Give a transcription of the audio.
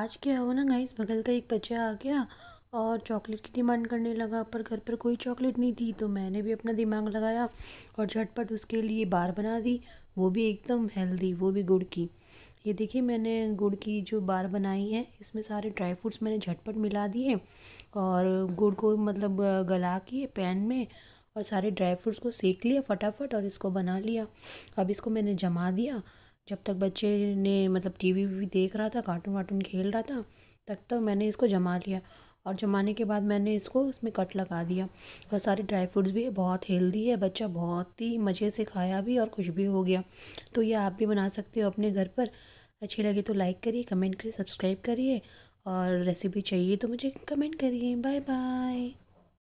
आज क्या हुआ ना गाइस बगल का एक बच्चा आ गया और चॉकलेट की डिमांड करने लगा पर घर पर कोई चॉकलेट नहीं थी तो मैंने भी अपना दिमाग लगाया और झटपट उसके लिए बार बना दी वो भी एकदम हेल्दी वो भी गुड़ की ये देखिए मैंने गुड़ की जो बार बनाई है इसमें सारे ड्राई फ्रूट्स मैंने झटपट मिला दिए और गुड़ को मतलब गला के पैन में और सारे ड्राई फ्रूट्स को सेक लिया फटाफट और इसको बना लिया अब इसको मैंने जमा दिया जब तक बच्चे ने मतलब टीवी वी देख रहा था कार्टून वार्टून खेल रहा था तब तक तो मैंने इसको जमा लिया और जमाने के बाद मैंने इसको इसमें कट लगा दिया और सारे ड्राई फ्रूट्स भी बहुत हेल्दी है बच्चा बहुत ही मज़े से खाया भी और खुश भी हो गया तो ये आप भी बना सकते हो अपने घर पर अच्छी लगे तो लाइक करिए कमेंट करिए सब्सक्राइब करिए और रेसिपी चाहिए तो मुझे कमेंट करिए बाय बाय